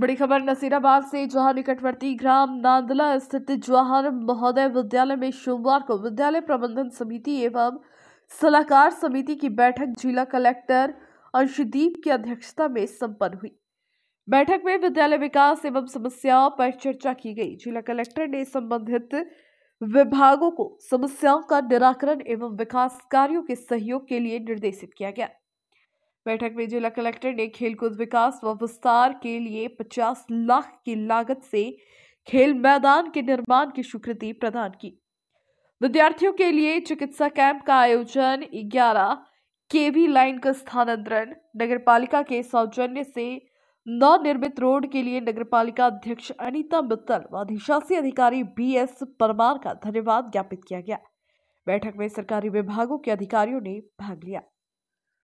बड़ी खबर नसीराबाद से जहां निकटवर्ती ग्राम नांदला स्थित जवाहर महोदय विद्यालय में सोमवार को विद्यालय प्रबंधन समिति एवं सलाहकार समिति की बैठक जिला कलेक्टर अंशदीप की अध्यक्षता में संपन्न हुई बैठक में विद्यालय विकास एवं समस्याओं पर चर्चा की गई जिला कलेक्टर ने संबंधित विभागों को समस्याओं का निराकरण एवं विकास कार्यों के सहयोग के लिए निर्देशित किया गया बैठक में जिला कलेक्टर ने खेलकूद विकास व विस्तार के लिए पचास लाख की लागत से खेल मैदान के निर्माण की स्वीकृति प्रदान की विद्यार्थियों के लिए चिकित्सा कैंप का आयोजन ग्यारह केवी लाइन का स्थानांतरण नगर पालिका के सौजन्य से नवनिर्मित रोड के लिए नगर पालिका अध्यक्ष अनिता मित्तल व अधिशासी अधिकारी बी एस परमार का धन्यवाद ज्ञापित किया गया बैठक में सरकारी विभागों के अधिकारियों ने भाग लिया